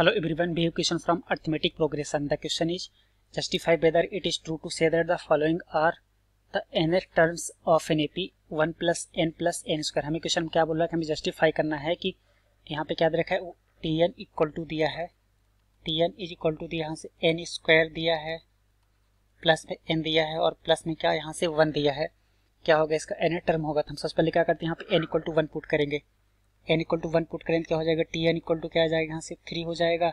Hello everyone, behave question from arithmetic progression. The question is justify whether it is true to say that the following are the nth terms of an AP 1 plus n plus n square. हमें question क्या बोल रहा है कि हमें justify करना है कि यहाँ पे क्या दे रखा है टी एन इक्वल टू दिया है T n is equal to दिया यहाँ से एन स्क्वायर दिया है प्लस में एन दिया है और प्लस में क्या यहाँ से वन दिया है क्या होगा इसका एन टर्म होगा तो हम सबसे पहले क्या करते हैं यहाँ पे n equal to one put करेंगे n equal to one put करें तो क्या हो जाएगा टी एन इक्वल टू क्या आ जाएगा यहाँ से थ्री हो जाएगा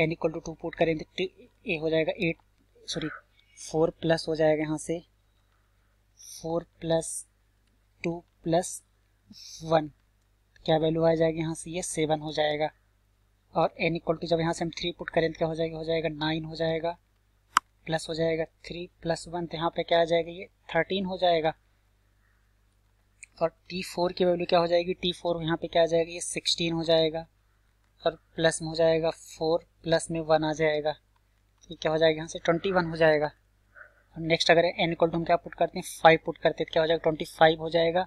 n equal to two put करें तो टी ए हो जाएगा एट सॉरी फोर प्लस हो जाएगा यहाँ से four plus two plus one क्या वैल्यू आ जाएगी यहाँ से ये सेवन हो जाएगा और एन इक्वल टू जब यहाँ से हम थ्री पुट करें तो क्या हो जाएगा हो जाएगा नाइन हो जाएगा प्लस हो जाएगा थ्री प्लस वन तो यहाँ पर क्या आ जाएगा ये थर्टीन हो जाएगा और टी फोर की वैल्यू क्या हो जाएगी टी फोर यहाँ पर क्या आ जाएगा ये सिक्सटीन हो जाएगा और प्लस में हो जाएगा फोर प्लस में वन आ जाएगा तो क्या हो जाएगा यहाँ से ट्वेंटी वन हो जाएगा और नेक्स्ट अगर एन इक्वल टू हम क्या पुट करते हैं फाइव पुट करते हैं क्या हो जाएगा ट्वेंटी फाइव हो जाएगा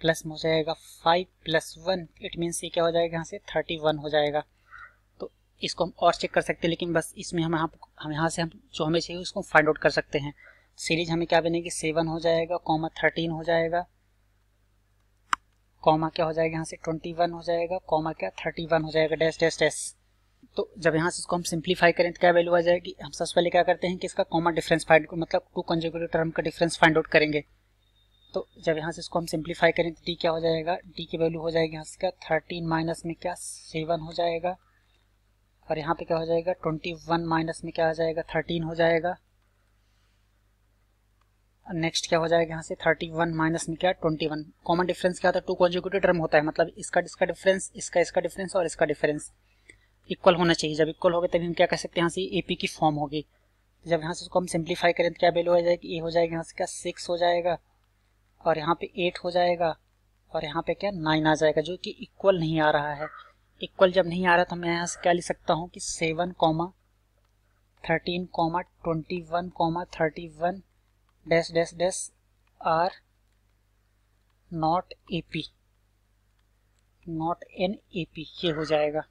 प्लस में हो जाएगा five plus one it means ये क्या हो जाएगा यहाँ से थर्टी वन तो हो जाएगा तो इसको हम और चेक कर सकते हैं लेकिन बस इसमें हम यहाँ हम यहाँ से हम जो हमें चाहिए उसको फाइंड आउट कर सकते हैं सीरीज हमें क्या बनेगी सेवन हो जाएगा कॉमा थर्टीन हो जाएगा कॉमा क्या हो जाएगा यहाँ से ट्वेंटी वन हो जाएगा कॉमा क्या थर्टी वन हो जाएगा डैश डैश डैश तो जब यहाँ से इसको हम सिंप्लीफाई करें तो क्या वैल्यू आ जाएगी हम सबसे पहले क्या करते हैं कि इसका कॉमा डिफरेंस फाइंड मतलब टू कंजर्वेटिव टर्म का डिफरेंस फाइंड आउट करेंगे तो जब यहाँ से इसको हम सिंप्लीफाई करें तो डी क्या हो जाएगा डी की वैल्यू हो जाएगी यहाँ से क्या थर्टीन माइनस में क्या सेवन हो जाएगा और यहाँ पे क्या हो जाएगा ट्वेंटी वन माइनस में क्या आ जाएगा थर्टीन हो जाएगा नेक्स्ट क्या हो जाएगा यहाँ से थर्टी वन माइनस में क्या ट्वेंटी वन कॉमन डिफरेंस क्या होता है टू कॉन्जिक्यूटिव टर्म होता है मतलब इसका इसका डिफरेंस इसका इसका डिफरेंस और इसका डिफरेंस इक्वल होना चाहिए जब इक्वल होगा तभी हम क्या कह सकते हैं यहाँ से ए पी की फॉर्म होगी जब यहाँ से उसको हम सिंप्लीफाई करें तो क्या वैल्यू आ जाएगी ए हो जाएगा यहाँ से क्या सिक्स हो जाएगा और यहाँ पे एट हो जाएगा और यहाँ पे क्या नाइन आ जाएगा जो कि इक्वल नहीं आ रहा है इक्वल जब नहीं आ रहा तो मैं यहाँ से क्या लिख सकता हूँ कि seven comma thirteen comma twenty one comma thirty one dash dash dash are not A P not an A P ये हो जाएगा